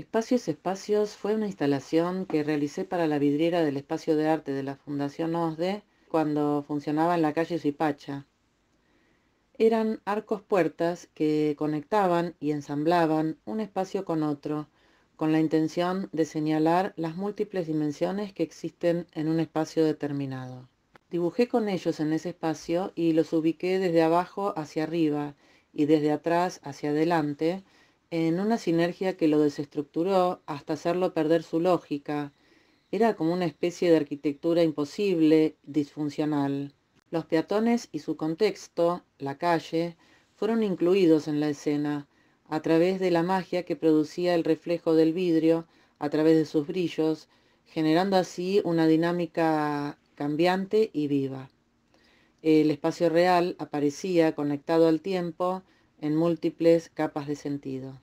Espacios Espacios fue una instalación que realicé para la vidriera del espacio de arte de la Fundación OSDE cuando funcionaba en la calle Zipacha. Eran arcos puertas que conectaban y ensamblaban un espacio con otro, con la intención de señalar las múltiples dimensiones que existen en un espacio determinado. Dibujé con ellos en ese espacio y los ubiqué desde abajo hacia arriba y desde atrás hacia adelante, en una sinergia que lo desestructuró hasta hacerlo perder su lógica. Era como una especie de arquitectura imposible, disfuncional. Los peatones y su contexto, la calle, fueron incluidos en la escena, a través de la magia que producía el reflejo del vidrio, a través de sus brillos, generando así una dinámica cambiante y viva. El espacio real aparecía conectado al tiempo, en múltiples capas de sentido.